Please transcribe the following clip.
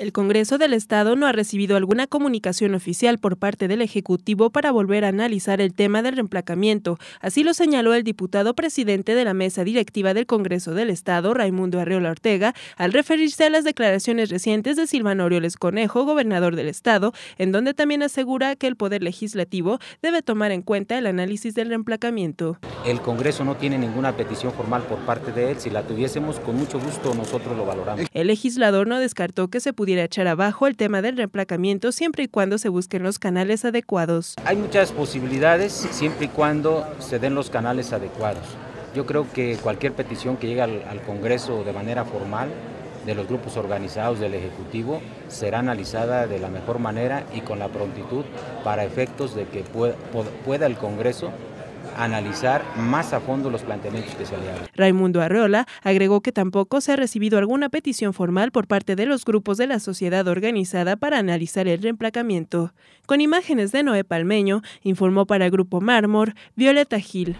El Congreso del Estado no ha recibido alguna comunicación oficial por parte del Ejecutivo para volver a analizar el tema del reemplacamiento. Así lo señaló el diputado presidente de la mesa directiva del Congreso del Estado, Raimundo Arreola Ortega, al referirse a las declaraciones recientes de Silvano Orioles Conejo, gobernador del Estado, en donde también asegura que el Poder Legislativo debe tomar en cuenta el análisis del reemplacamiento. El Congreso no tiene ninguna petición formal por parte de él. Si la tuviésemos, con mucho gusto nosotros lo valoramos. El legislador no descartó que se pudiera a echar abajo el tema del reemplacamiento siempre y cuando se busquen los canales adecuados. Hay muchas posibilidades siempre y cuando se den los canales adecuados. Yo creo que cualquier petición que llegue al, Congreso de manera formal de los grupos organizados del Ejecutivo será analizada de la mejor manera y con la prontitud para efectos de que pueda el Congreso analizar más a fondo los planteamientos que se le Raimundo Arreola agregó que tampoco se ha recibido alguna petición formal por parte de los grupos de la sociedad organizada para analizar el reemplacamiento. Con imágenes de Noé Palmeño, informó para Grupo Mármor Violeta Gil.